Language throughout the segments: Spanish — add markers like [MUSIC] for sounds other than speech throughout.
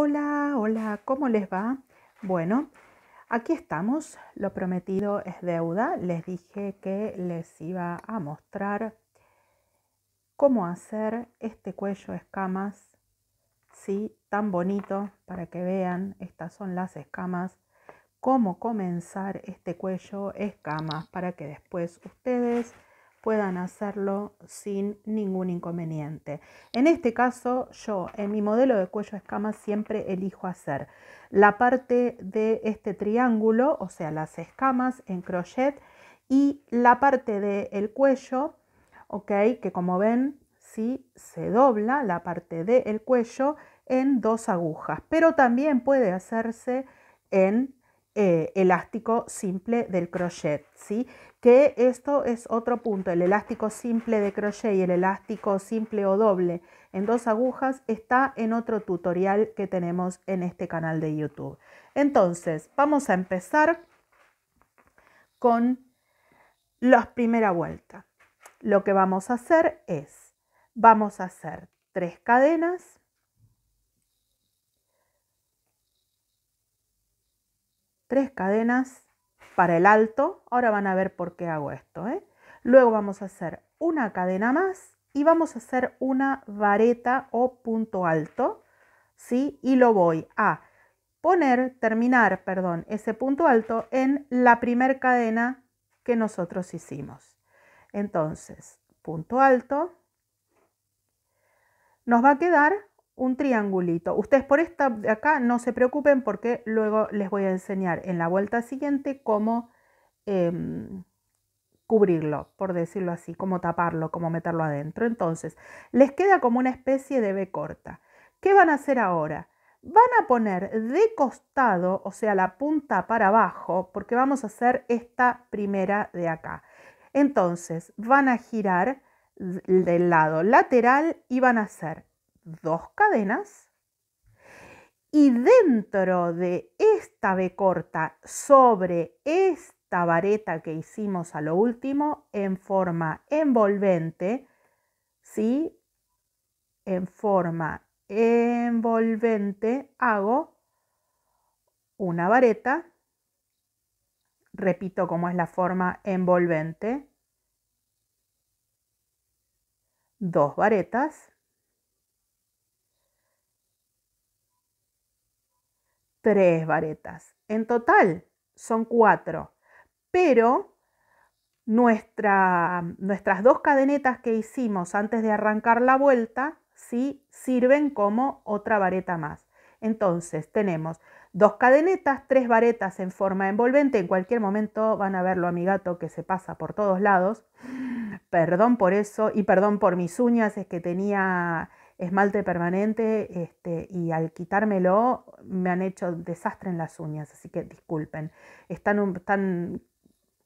Hola, hola, ¿cómo les va? Bueno, aquí estamos, lo prometido es deuda. Les dije que les iba a mostrar cómo hacer este cuello escamas, ¿sí? Tan bonito para que vean, estas son las escamas, cómo comenzar este cuello escamas para que después ustedes puedan hacerlo sin ningún inconveniente. En este caso, yo en mi modelo de cuello escamas siempre elijo hacer la parte de este triángulo, o sea, las escamas en crochet y la parte del el cuello, ok, que como ven, sí se dobla la parte del el cuello en dos agujas, pero también puede hacerse en eh, elástico simple del crochet, ¿sí? que esto es otro punto, el elástico simple de crochet y el elástico simple o doble en dos agujas está en otro tutorial que tenemos en este canal de YouTube. Entonces, vamos a empezar con la primera vuelta. Lo que vamos a hacer es, vamos a hacer tres cadenas, tres cadenas para el alto. Ahora van a ver por qué hago esto. ¿eh? Luego vamos a hacer una cadena más y vamos a hacer una vareta o punto alto. ¿sí? Y lo voy a poner, terminar, perdón, ese punto alto en la primer cadena que nosotros hicimos. Entonces, punto alto, nos va a quedar un triangulito. Ustedes por esta de acá no se preocupen porque luego les voy a enseñar en la vuelta siguiente cómo em, cubrirlo, por decirlo así, cómo taparlo, cómo meterlo adentro. Entonces, les queda como una especie de B corta. ¿Qué van a hacer ahora? Van a poner de costado, o sea, la punta para abajo, porque vamos a hacer esta primera de acá. Entonces, van a girar del lado lateral y van a hacer dos cadenas y dentro de esta B corta sobre esta vareta que hicimos a lo último en forma envolvente, ¿sí? En forma envolvente hago una vareta, repito cómo es la forma envolvente, dos varetas, tres varetas. En total son cuatro, pero nuestra, nuestras dos cadenetas que hicimos antes de arrancar la vuelta, ¿sí? sirven como otra vareta más. Entonces tenemos dos cadenetas, tres varetas en forma envolvente. En cualquier momento van a verlo a mi gato que se pasa por todos lados. Perdón por eso y perdón por mis uñas, es que tenía esmalte permanente este, y al quitármelo me han hecho desastre en las uñas, así que disculpen, están tan están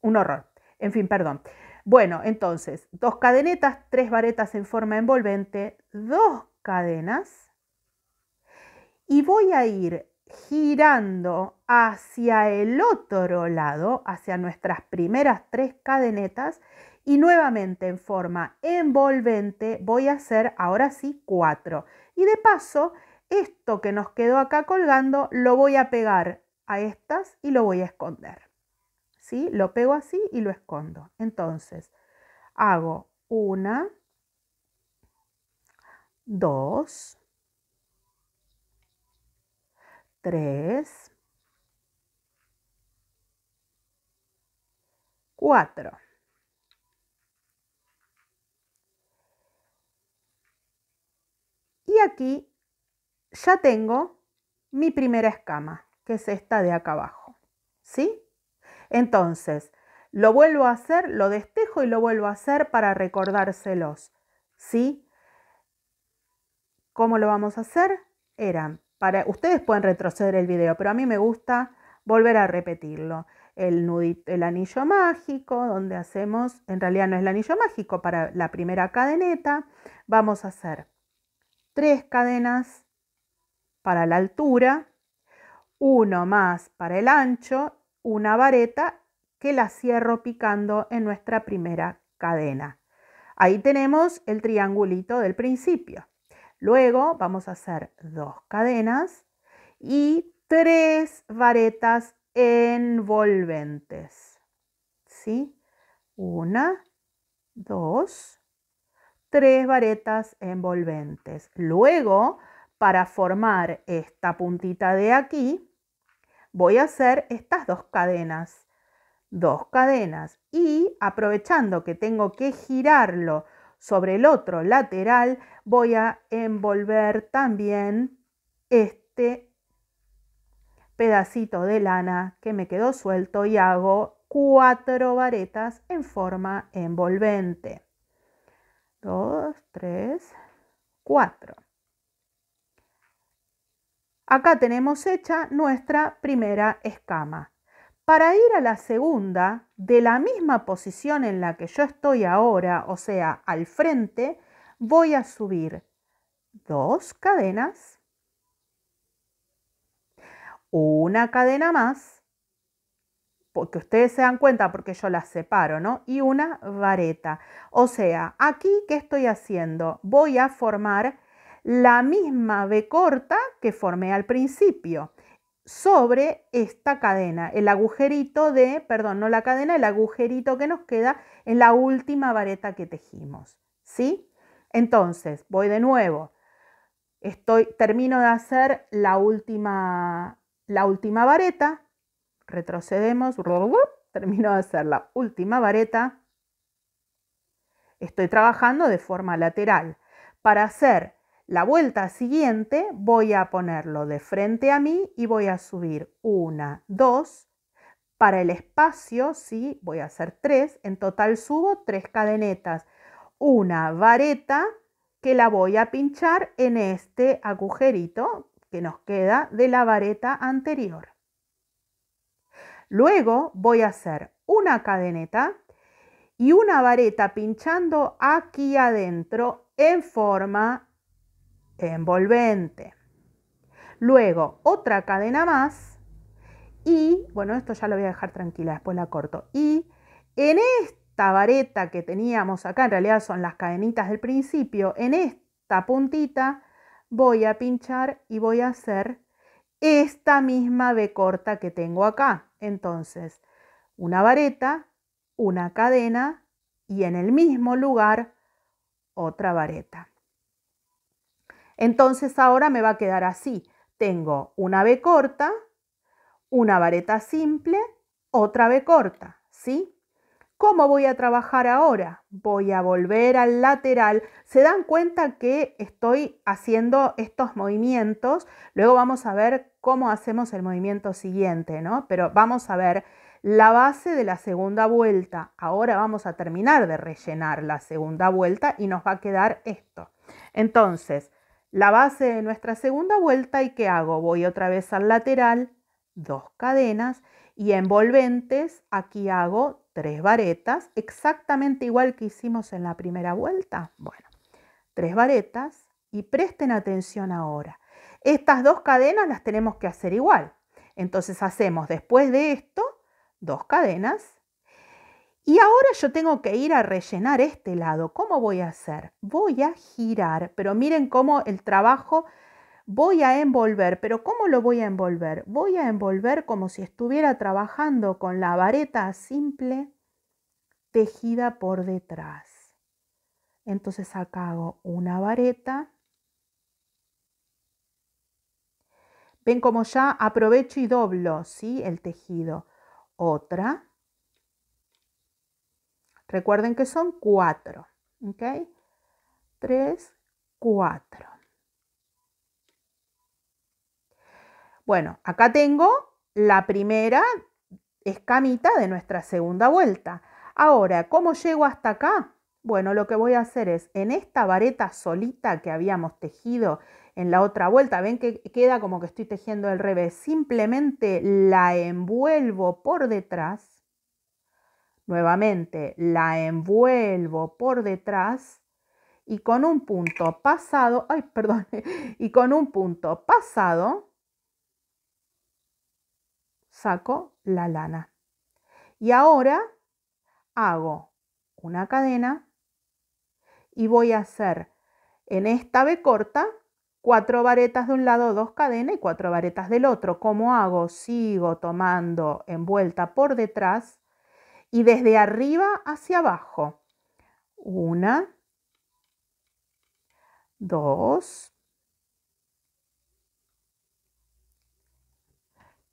un horror. En fin, perdón. Bueno, entonces, dos cadenetas, tres varetas en forma envolvente, dos cadenas y voy a ir girando hacia el otro lado, hacia nuestras primeras tres cadenetas y nuevamente en forma envolvente voy a hacer ahora sí cuatro. Y de paso, esto que nos quedó acá colgando lo voy a pegar a estas y lo voy a esconder. ¿Sí? Lo pego así y lo escondo. Entonces, hago una, dos, tres, cuatro. Y aquí ya tengo mi primera escama, que es esta de acá abajo. ¿Sí? Entonces, lo vuelvo a hacer, lo destejo y lo vuelvo a hacer para recordárselos. ¿Sí? ¿Cómo lo vamos a hacer? Eran para ustedes pueden retroceder el video, pero a mí me gusta volver a repetirlo. El, el anillo mágico, donde hacemos, en realidad no es el anillo mágico, para la primera cadeneta, vamos a hacer tres cadenas para la altura, uno más para el ancho, una vareta que la cierro picando en nuestra primera cadena. Ahí tenemos el triangulito del principio. Luego vamos a hacer dos cadenas y tres varetas envolventes. ¿Sí? Una, dos, tres varetas envolventes. Luego, para formar esta puntita de aquí, voy a hacer estas dos cadenas. Dos cadenas y aprovechando que tengo que girarlo sobre el otro lateral, voy a envolver también este pedacito de lana que me quedó suelto y hago cuatro varetas en forma envolvente. 2, 3, 4. Acá tenemos hecha nuestra primera escama. Para ir a la segunda, de la misma posición en la que yo estoy ahora, o sea, al frente, voy a subir dos cadenas, una cadena más, que ustedes se dan cuenta porque yo las separo, ¿no? Y una vareta. O sea, aquí, ¿qué estoy haciendo? Voy a formar la misma B corta que formé al principio sobre esta cadena, el agujerito de, perdón, no la cadena, el agujerito que nos queda en la última vareta que tejimos, ¿sí? Entonces, voy de nuevo. Estoy termino de hacer la última la última vareta, retrocedemos, termino de hacer la última vareta. Estoy trabajando de forma lateral. Para hacer la vuelta siguiente voy a ponerlo de frente a mí y voy a subir una, dos. Para el espacio, sí, voy a hacer tres. En total subo tres cadenetas. Una vareta que la voy a pinchar en este agujerito que nos queda de la vareta anterior. Luego voy a hacer una cadeneta y una vareta pinchando aquí adentro en forma envolvente. Luego otra cadena más y, bueno, esto ya lo voy a dejar tranquila, después la corto. Y en esta vareta que teníamos acá, en realidad son las cadenitas del principio, en esta puntita voy a pinchar y voy a hacer esta misma B corta que tengo acá. Entonces, una vareta, una cadena y en el mismo lugar otra vareta. Entonces ahora me va a quedar así. Tengo una B corta, una vareta simple, otra B corta, ¿sí? ¿Cómo voy a trabajar ahora? Voy a volver al lateral. Se dan cuenta que estoy haciendo estos movimientos. Luego vamos a ver cómo hacemos el movimiento siguiente, ¿no? Pero vamos a ver la base de la segunda vuelta. Ahora vamos a terminar de rellenar la segunda vuelta y nos va a quedar esto. Entonces, la base de nuestra segunda vuelta y ¿qué hago? Voy otra vez al lateral, dos cadenas y envolventes, aquí hago tres varetas, exactamente igual que hicimos en la primera vuelta. Bueno, tres varetas y presten atención ahora. Estas dos cadenas las tenemos que hacer igual. Entonces hacemos después de esto dos cadenas. Y ahora yo tengo que ir a rellenar este lado. ¿Cómo voy a hacer? Voy a girar, pero miren cómo el trabajo voy a envolver, pero ¿cómo lo voy a envolver? Voy a envolver como si estuviera trabajando con la vareta simple tejida por detrás. Entonces acá hago una vareta. Ven como ya aprovecho y doblo, ¿sí? El tejido. Otra. Recuerden que son cuatro, ¿ok? Tres, cuatro. Bueno, acá tengo la primera escamita de nuestra segunda vuelta. Ahora, ¿cómo llego hasta acá? Bueno, lo que voy a hacer es en esta vareta solita que habíamos tejido en la otra vuelta, ven que queda como que estoy tejiendo al revés, simplemente la envuelvo por detrás, nuevamente la envuelvo por detrás y con un punto pasado, ay, perdón, [LAUGHS] y con un punto pasado saco la lana. Y ahora hago una cadena y voy a hacer en esta B corta cuatro varetas de un lado, dos cadenas y cuatro varetas del otro. ¿Cómo hago? Sigo tomando envuelta por detrás y desde arriba hacia abajo. Una, dos,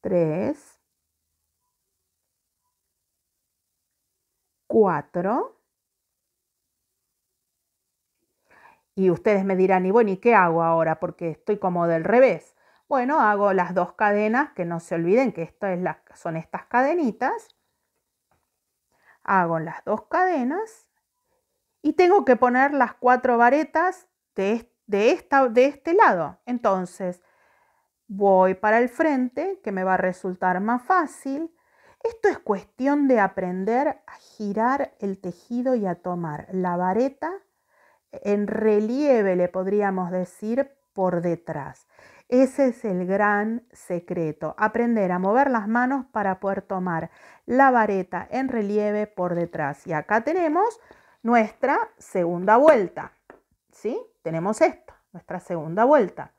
tres, 4. Y ustedes me dirán, y bueno, ¿y qué hago ahora? Porque estoy como del revés. Bueno, hago las dos cadenas, que no se olviden que esto es la, son estas cadenitas. Hago las dos cadenas y tengo que poner las cuatro varetas de, de, esta, de este lado. Entonces, voy para el frente, que me va a resultar más fácil. Esto es cuestión de aprender a girar el tejido y a tomar la vareta en relieve, le podríamos decir, por detrás. Ese es el gran secreto, aprender a mover las manos para poder tomar la vareta en relieve por detrás. Y acá tenemos nuestra segunda vuelta, ¿sí? Tenemos esto, nuestra segunda vuelta.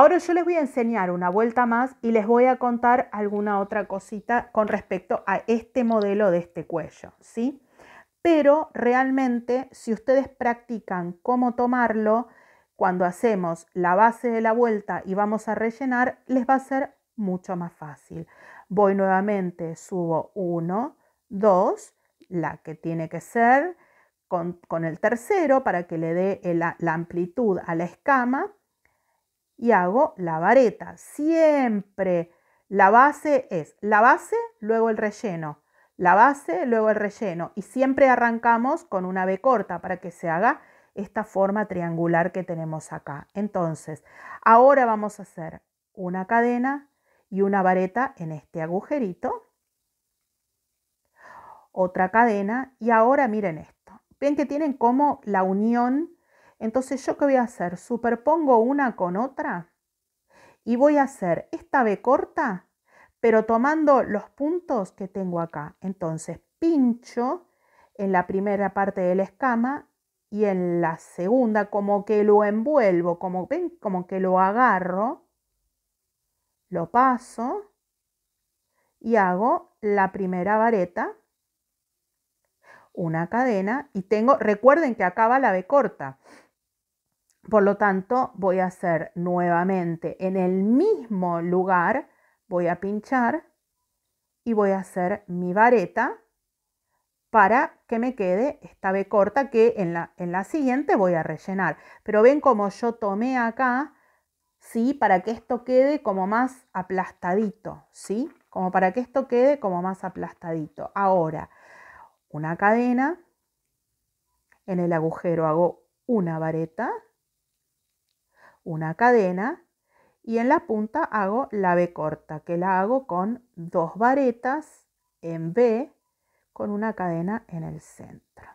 Ahora yo les voy a enseñar una vuelta más y les voy a contar alguna otra cosita con respecto a este modelo de este cuello, ¿sí? Pero realmente si ustedes practican cómo tomarlo, cuando hacemos la base de la vuelta y vamos a rellenar, les va a ser mucho más fácil. Voy nuevamente, subo 1, 2, la que tiene que ser, con, el tercero para que le dé la amplitud a la escama y hago la vareta. Siempre la base es la base, luego el relleno, la base, luego el relleno y siempre arrancamos con una B corta para que se haga esta forma triangular que tenemos acá. Entonces, ahora vamos a hacer una cadena y una vareta en este agujerito, otra cadena y ahora miren esto. Ven que tienen como la unión entonces, ¿yo qué voy a hacer? Superpongo una con otra y voy a hacer esta B corta, pero tomando los puntos que tengo acá. Entonces, pincho en la primera parte de la escama y en la segunda, como que lo envuelvo, como, ven, como que lo agarro, lo paso y hago la primera vareta, una cadena y tengo, recuerden que acaba la B corta, por lo tanto, voy a hacer nuevamente en el mismo lugar, voy a pinchar y voy a hacer mi vareta para que me quede esta B corta que en la, en la siguiente voy a rellenar. Pero ven como yo tomé acá, ¿sí? Para que esto quede como más aplastadito, ¿sí? Como para que esto quede como más aplastadito. Ahora, una cadena, en el agujero hago una vareta, una cadena y en la punta hago la B corta, que la hago con dos varetas en B con una cadena en el centro.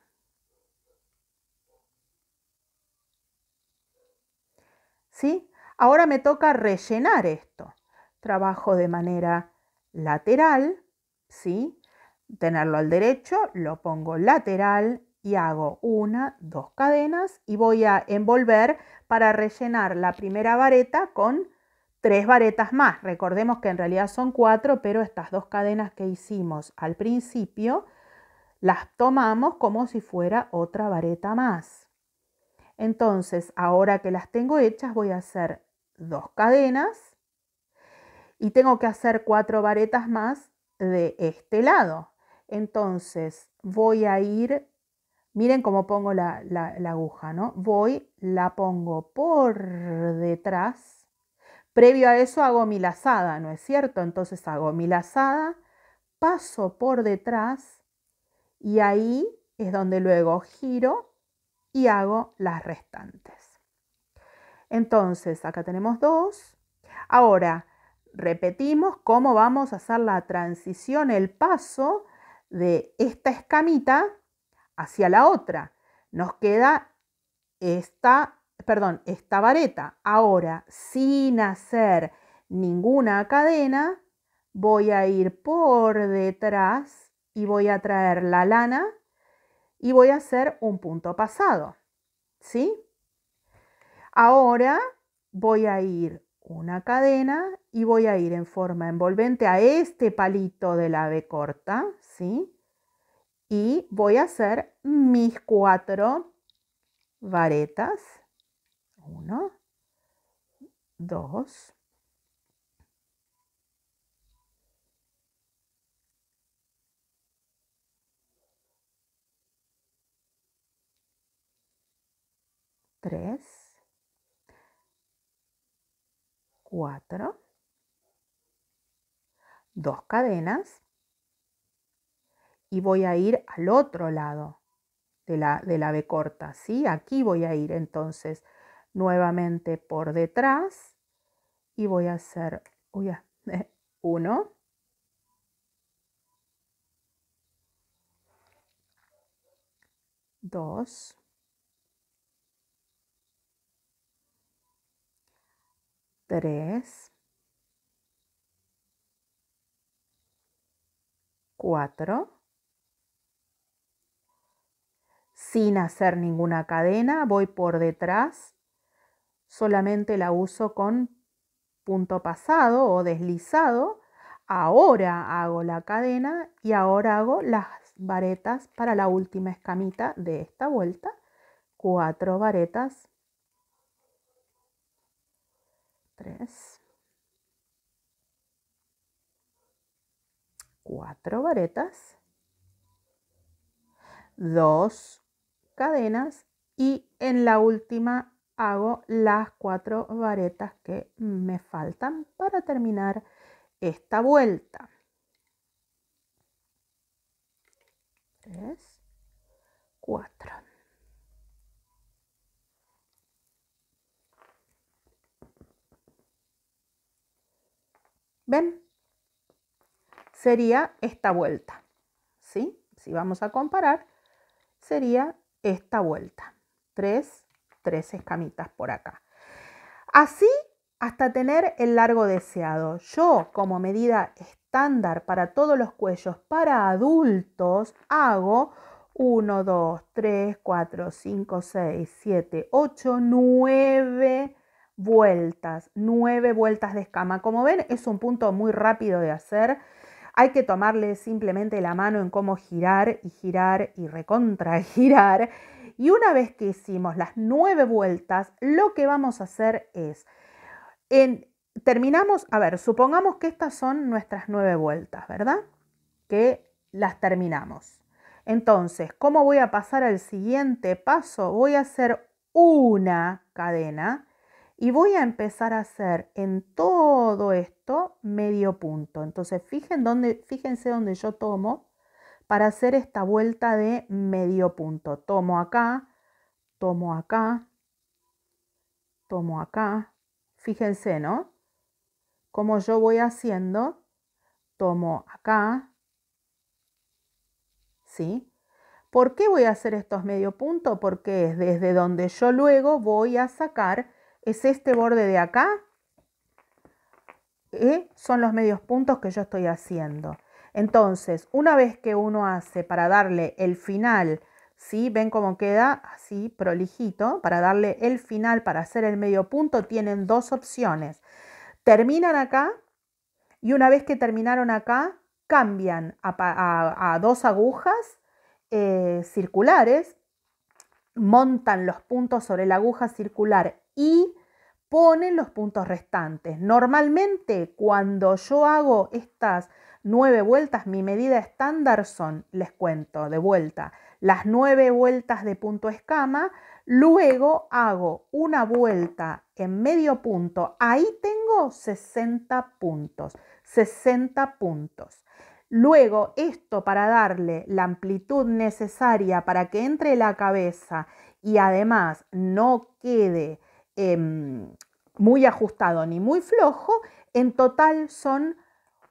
¿Sí? Ahora me toca rellenar esto. Trabajo de manera lateral, ¿sí? Tenerlo al derecho, lo pongo lateral y hago una, dos cadenas y voy a envolver para rellenar la primera vareta con tres varetas más. Recordemos que en realidad son cuatro, pero estas dos cadenas que hicimos al principio las tomamos como si fuera otra vareta más. Entonces, ahora que las tengo hechas, voy a hacer dos cadenas y tengo que hacer cuatro varetas más de este lado. Entonces, voy a ir Miren cómo pongo la, aguja, ¿no? Voy, la pongo por detrás. Previo a eso hago mi lazada, ¿no es cierto? Entonces hago mi lazada, paso por detrás y ahí es donde luego giro y hago las restantes. Entonces, acá tenemos dos. Ahora, repetimos cómo vamos a hacer la transición, el paso de esta escamita hacia la otra. Nos queda esta, perdón, esta vareta. Ahora, sin hacer ninguna cadena, voy a ir por detrás y voy a traer la lana y voy a hacer un punto pasado. ¿Sí? Ahora voy a ir una cadena y voy a ir en forma envolvente a este palito de la B corta, ¿sí? y voy a hacer mis cuatro varetas. Uno, dos, tres, cuatro, dos cadenas, y voy a ir al otro lado de la, de la B corta, ¿sí? Aquí voy a ir entonces nuevamente por detrás y voy a hacer, uy, [LAUGHS] uno, dos, tres, cuatro, sin hacer ninguna cadena, voy por detrás, solamente la uso con punto pasado o deslizado, ahora hago la cadena y ahora hago las varetas para la última escamita de esta vuelta, cuatro varetas, tres, cuatro varetas, dos, cadenas y en la última hago las cuatro varetas que me faltan para terminar esta vuelta. Tres, cuatro. ¿Ven? Sería esta vuelta, ¿sí? Si vamos a comparar, sería esta vuelta. Tres, tres escamitas por acá. Así hasta tener el largo deseado. Yo, como medida estándar para todos los cuellos para adultos, hago 1, 2, 3, 4, 5, 6, 7, 8, 9 vueltas, 9 vueltas de escama. Como ven, es un punto muy rápido de hacer hay que tomarle simplemente la mano en cómo girar y girar y recontra [LAUGHS] girar. Y una vez que hicimos las nueve vueltas, lo que vamos a hacer es, en, terminamos, a ver, supongamos que estas son nuestras nueve vueltas, ¿verdad? Que las terminamos. Entonces, ¿cómo voy a pasar al siguiente paso? Voy a hacer una cadena y voy a empezar a hacer en todo esto medio punto. Entonces fíjense dónde, yo tomo para hacer esta vuelta de medio punto. Tomo acá, tomo acá, tomo acá. Fíjense, ¿no? Como yo voy haciendo, tomo acá, ¿sí? ¿Por qué voy a hacer estos medio punto? Porque es desde donde yo luego voy a sacar es este borde de acá, ¿eh? son los medios puntos que yo estoy haciendo. Entonces, una vez que uno hace para darle el final, si Ven cómo queda así prolijito, para darle el final, para hacer el medio punto, tienen dos opciones. Terminan acá y una vez que terminaron acá, cambian a, dos agujas eh, circulares, montan los puntos sobre la aguja circular y ponen los puntos restantes. Normalmente cuando yo hago estas nueve vueltas, mi medida estándar son, les cuento de vuelta, las nueve vueltas de punto escama, luego hago una vuelta en medio punto, ahí tengo 60 puntos, 60 puntos. Luego esto para darle la amplitud necesaria para que entre la cabeza y además no quede Em, muy ajustado ni muy flojo, en total son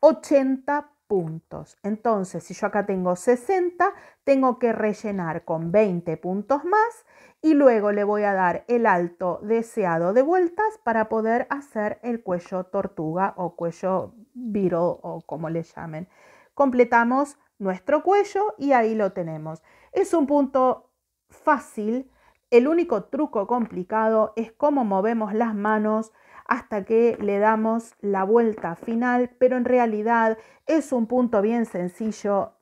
80 puntos. Entonces, si yo acá tengo 60, tengo que rellenar con 20 puntos más y luego le voy a dar el alto deseado de vueltas para poder hacer el cuello tortuga o cuello viro o como le llamen. Completamos nuestro cuello y ahí lo tenemos. Es un punto fácil el único truco complicado es cómo movemos las manos hasta que le damos la vuelta final, pero en realidad es un punto bien sencillo,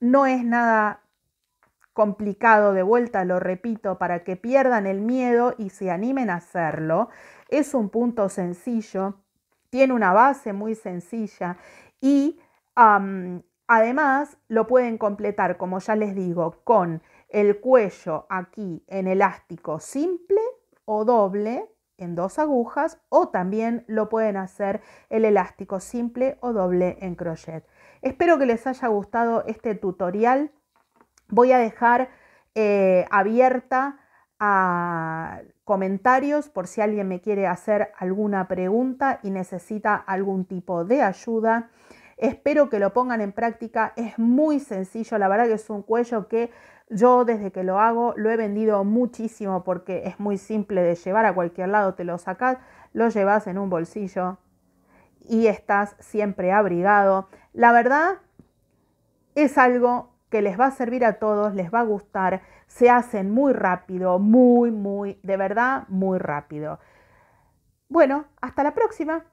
no es nada complicado de vuelta, lo repito, para que pierdan el miedo y se animen a hacerlo. Es un punto sencillo, tiene una base muy sencilla y además lo pueden completar, como ya les digo, con el cuello aquí en elástico simple o doble en dos agujas o también lo pueden hacer el elástico simple o doble en crochet. Espero que les haya gustado este tutorial. Voy a dejar eh, abierta a comentarios por si alguien me quiere hacer alguna pregunta y necesita algún tipo de ayuda. Espero que lo pongan en práctica. Es muy sencillo, la verdad que es un cuello que yo desde que lo hago lo he vendido muchísimo porque es muy simple de llevar a cualquier lado, te lo sacas, lo llevas en un bolsillo y estás siempre abrigado. La verdad es algo que les va a servir a todos, les va a gustar, se hacen muy rápido, muy, muy, de verdad, muy rápido. Bueno, hasta la próxima.